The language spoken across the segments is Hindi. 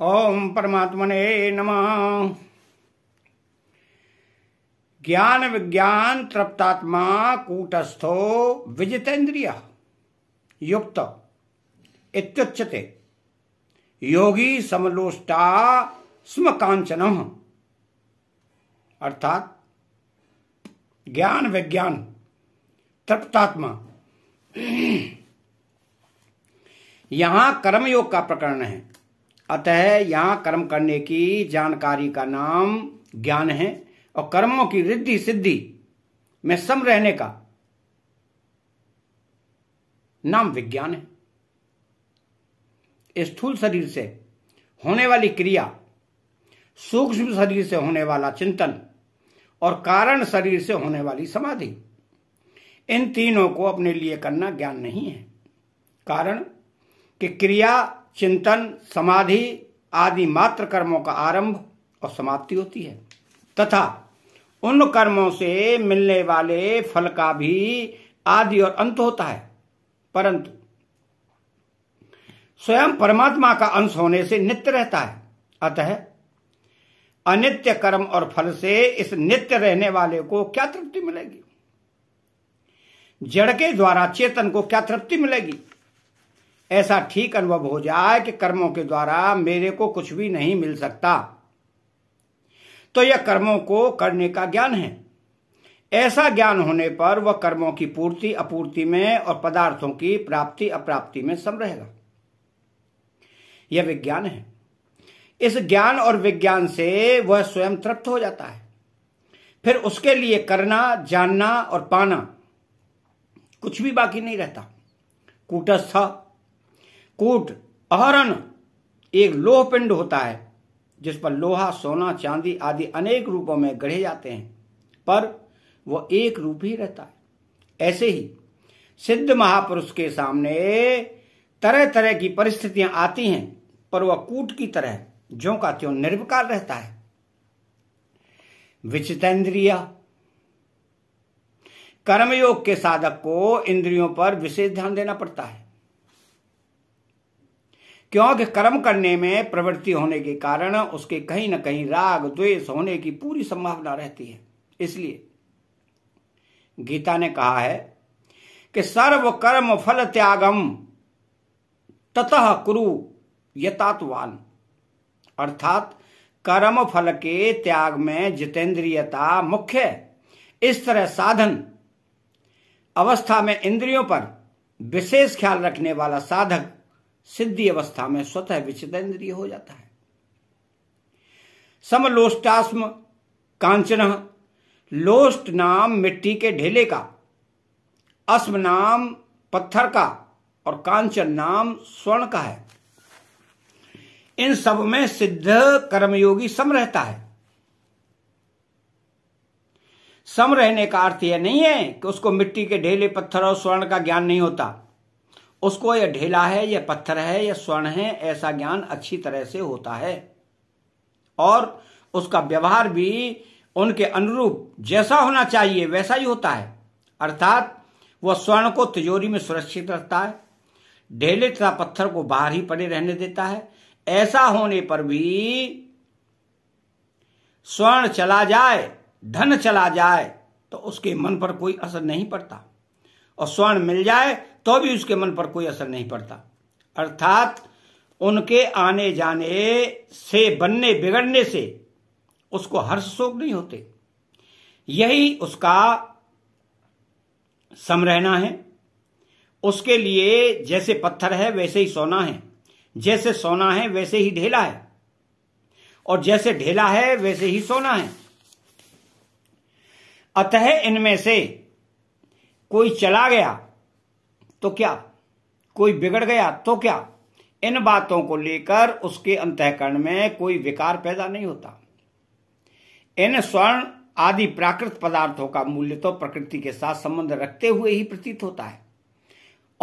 ओम परमात्मने नमः ज्ञान विज्ञान तृप्तात्मा कूटस्थो विजितेन्द्रिया युक्त इत्युच्यते योगी समलोष्टा स्म कांचन अर्थात ज्ञान विज्ञान तृप्तात्मा यहां कर्मयोग का प्रकरण है अतः यहाँ कर्म करने की जानकारी का नाम ज्ञान है और कर्मों की रिद्धि सिद्धि में सम रहने का नाम विज्ञान है स्थूल शरीर से होने वाली क्रिया सूक्ष्म शरीर से होने वाला चिंतन और कारण शरीर से होने वाली समाधि इन तीनों को अपने लिए करना ज्ञान नहीं है कारण कि क्रिया चिंतन समाधि आदि मात्र कर्मों का आरंभ और समाप्ति होती है तथा उन कर्मों से मिलने वाले फल का भी आदि और अंत होता है परंतु स्वयं परमात्मा का अंश होने से नित्य रहता है अतः अनित्य कर्म और फल से इस नित्य रहने वाले को क्या तृप्ति मिलेगी जड़ के द्वारा चेतन को क्या तृप्ति मिलेगी ऐसा ठीक अनुभव हो जाए कि कर्मों के द्वारा मेरे को कुछ भी नहीं मिल सकता तो यह कर्मों को करने का ज्ञान है ऐसा ज्ञान होने पर वह कर्मों की पूर्ति अपूर्ति में और पदार्थों की प्राप्ति अप्राप्ति में सम रहेगा यह विज्ञान है इस ज्ञान और विज्ञान से वह स्वयं तृप्त हो जाता है फिर उसके लिए करना जानना और पाना कुछ भी बाकी नहीं रहता कूटस्थ कूट अहरण एक लोह पिंड होता है जिस पर लोहा सोना चांदी आदि अनेक रूपों में गढ़े जाते हैं पर वह एक रूप ही रहता है ऐसे ही सिद्ध महापुरुष के सामने तरह तरह की परिस्थितियां आती हैं पर वह कूट की तरह जो का त्यों निर्विकार रहता है विचितेंद्रिया कर्मयोग के साधक को इंद्रियों पर विशेष ध्यान देना पड़ता है क्योंकि कर्म करने में प्रवृत्ति होने के कारण उसके कहीं ना कहीं राग द्वेष होने की पूरी संभावना रहती है इसलिए गीता ने कहा है कि सर्व कर्म फल त्यागम ततः कुरु यतात्वान अर्थात कर्म फल के त्याग में जितेंद्रियता मुख्य इस तरह साधन अवस्था में इंद्रियों पर विशेष ख्याल रखने वाला साधक सिद्धि अवस्था में स्वतः विचित इंद्रिय हो जाता है समलोष्टास्म कांचन लोस्ट नाम मिट्टी के ढेले का अस्म नाम पत्थर का और कांचन नाम स्वर्ण का है इन सब में सिद्ध कर्मयोगी सम रहता है सम रहने का अर्थ यह नहीं है कि उसको मिट्टी के ढेले पत्थर और स्वर्ण का ज्ञान नहीं होता उसको यह ढेला है यह पत्थर है यह स्वर्ण है ऐसा ज्ञान अच्छी तरह से होता है और उसका व्यवहार भी उनके अनुरूप जैसा होना चाहिए वैसा ही होता है अर्थात वह स्वर्ण को तिजोरी में सुरक्षित रखता है ढेले तथा पत्थर को बाहर ही पड़े रहने देता है ऐसा होने पर भी स्वर्ण चला जाए धन चला जाए तो उसके मन पर कोई असर नहीं पड़ता और स्वर्ण मिल जाए तो भी उसके मन पर कोई असर नहीं पड़ता अर्थात उनके आने जाने से बनने बिगड़ने से उसको हर्ष शोक नहीं होते यही उसका सम रहना है उसके लिए जैसे पत्थर है वैसे ही सोना है जैसे सोना है वैसे ही ढेला है और जैसे ढेला है वैसे ही सोना है अतः इनमें से कोई चला गया तो क्या कोई बिगड़ गया तो क्या इन बातों को लेकर उसके अंतकरण में कोई विकार पैदा नहीं होता इन स्वर्ण आदि प्राकृत पदार्थों का मूल्य तो प्रकृति के साथ संबंध रखते हुए ही प्रतीत होता है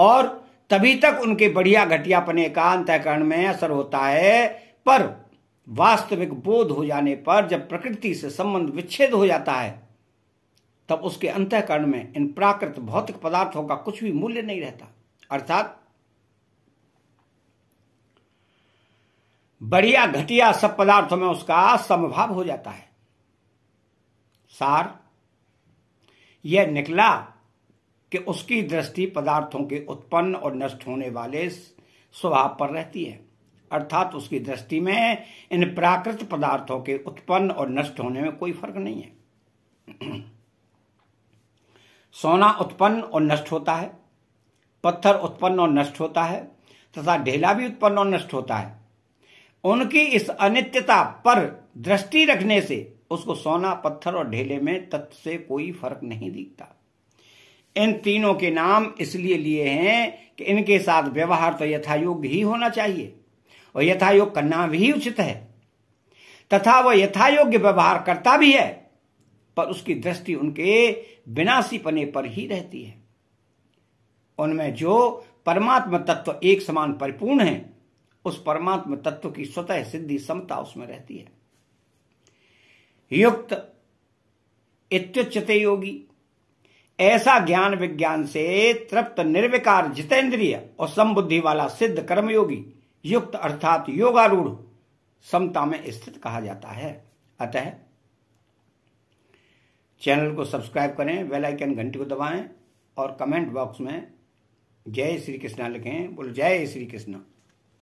और तभी तक उनके बढ़िया घटियापने का अंतकरण में असर होता है पर वास्तविक बोध हो जाने पर जब प्रकृति से संबंध विच्छेद हो जाता है तब उसके अंतकरण में इन प्राकृत भौतिक पदार्थों का कुछ भी मूल्य नहीं रहता अर्थात बढ़िया घटिया सब पदार्थों में उसका समभाव हो जाता है सार यह निकला कि उसकी दृष्टि पदार्थों के उत्पन्न और नष्ट होने वाले स्वभाव पर रहती है अर्थात उसकी दृष्टि में इन प्राकृत पदार्थों के उत्पन्न और नष्ट होने में कोई फर्क नहीं है सोना उत्पन्न और नष्ट होता है पत्थर उत्पन्न और नष्ट होता है तथा ढेला भी उत्पन्न और नष्ट होता है उनकी इस अनित्यता पर दृष्टि रखने से उसको सोना पत्थर और ढेले में तत्व से कोई फर्क नहीं दिखता इन तीनों के नाम इसलिए लिए हैं कि इनके साथ व्यवहार तो यथायोग ही होना चाहिए और यथायोग करना भी उचित है तथा वह यथायोग्य व्यवहार करता भी है पर उसकी दृष्टि उनके विनाशीपने पर ही रहती है उनमें जो परमात्म तत्व एक समान परिपूर्ण है उस परमात्म तत्व की स्वतः सिद्धि समता उसमें रहती है युक्त इत्युच्चते योगी ऐसा ज्ञान विज्ञान से तृप्त निर्विकार जितेंद्रिय और संबुद्धि वाला सिद्ध कर्मयोगी युक्त अर्थात योगारूढ़ समता में स्थित कहा जाता है अतः चैनल को सब्सक्राइब करें बेल आइकन घंटी को दबाएं और कमेंट बॉक्स में जय श्री कृष्णा लिखें बोलो जय श्री कृष्णा